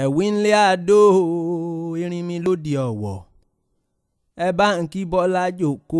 ẹ̀wí ńlẹ̀ àdó irin mi ló lóde ọ̀wọ̀ ẹ bá ń kí Bọ́lá jòkó